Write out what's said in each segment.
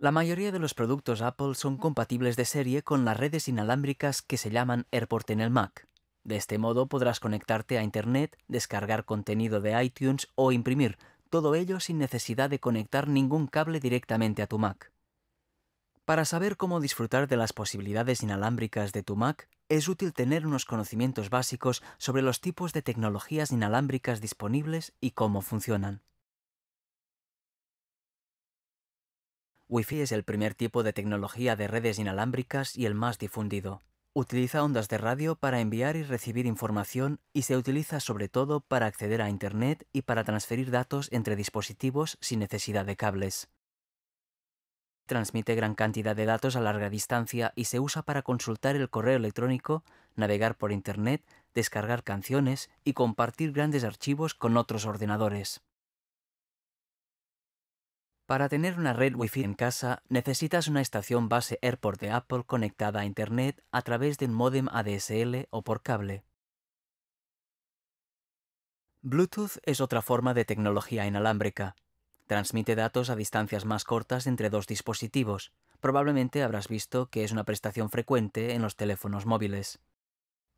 La mayoría de los productos Apple son compatibles de serie con las redes inalámbricas que se llaman AirPort en el Mac. De este modo podrás conectarte a Internet, descargar contenido de iTunes o imprimir, todo ello sin necesidad de conectar ningún cable directamente a tu Mac. Para saber cómo disfrutar de las posibilidades inalámbricas de tu Mac, es útil tener unos conocimientos básicos sobre los tipos de tecnologías inalámbricas disponibles y cómo funcionan. Wi-Fi es el primer tipo de tecnología de redes inalámbricas y el más difundido. Utiliza ondas de radio para enviar y recibir información y se utiliza sobre todo para acceder a Internet y para transferir datos entre dispositivos sin necesidad de cables. Transmite gran cantidad de datos a larga distancia y se usa para consultar el correo electrónico, navegar por Internet, descargar canciones y compartir grandes archivos con otros ordenadores. Para tener una red Wi-Fi en casa, necesitas una estación base AirPort de Apple conectada a Internet a través de un módem ADSL o por cable. Bluetooth es otra forma de tecnología inalámbrica. Transmite datos a distancias más cortas entre dos dispositivos. Probablemente habrás visto que es una prestación frecuente en los teléfonos móviles.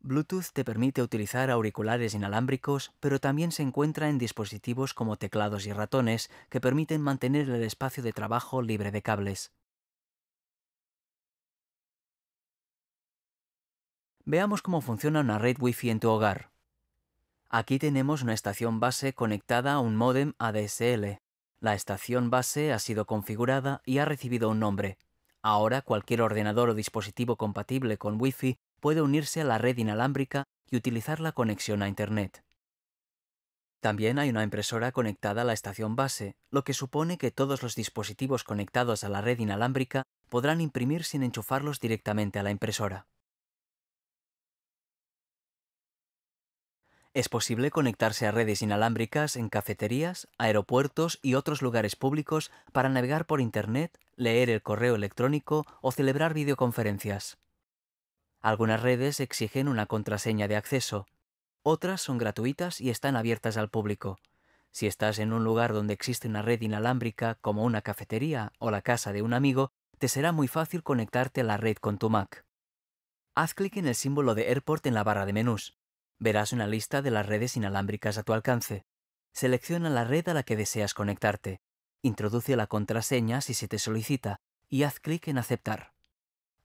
Bluetooth te permite utilizar auriculares inalámbricos, pero también se encuentra en dispositivos como teclados y ratones que permiten mantener el espacio de trabajo libre de cables. Veamos cómo funciona una red Wi-Fi en tu hogar. Aquí tenemos una estación base conectada a un módem ADSL. La estación base ha sido configurada y ha recibido un nombre, Ahora cualquier ordenador o dispositivo compatible con Wi-Fi puede unirse a la red inalámbrica y utilizar la conexión a Internet. También hay una impresora conectada a la estación base, lo que supone que todos los dispositivos conectados a la red inalámbrica podrán imprimir sin enchufarlos directamente a la impresora. Es posible conectarse a redes inalámbricas en cafeterías, aeropuertos y otros lugares públicos para navegar por Internet, leer el correo electrónico o celebrar videoconferencias. Algunas redes exigen una contraseña de acceso, otras son gratuitas y están abiertas al público. Si estás en un lugar donde existe una red inalámbrica como una cafetería o la casa de un amigo, te será muy fácil conectarte a la red con tu Mac. Haz clic en el símbolo de Airport en la barra de menús. Verás una lista de las redes inalámbricas a tu alcance. Selecciona la red a la que deseas conectarte. Introduce la contraseña si se te solicita y haz clic en Aceptar.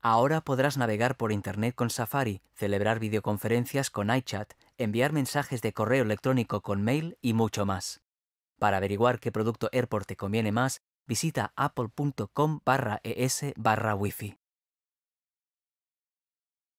Ahora podrás navegar por Internet con Safari, celebrar videoconferencias con iChat, enviar mensajes de correo electrónico con mail y mucho más. Para averiguar qué producto AirPort te conviene más, visita apple.com e es barra wifi.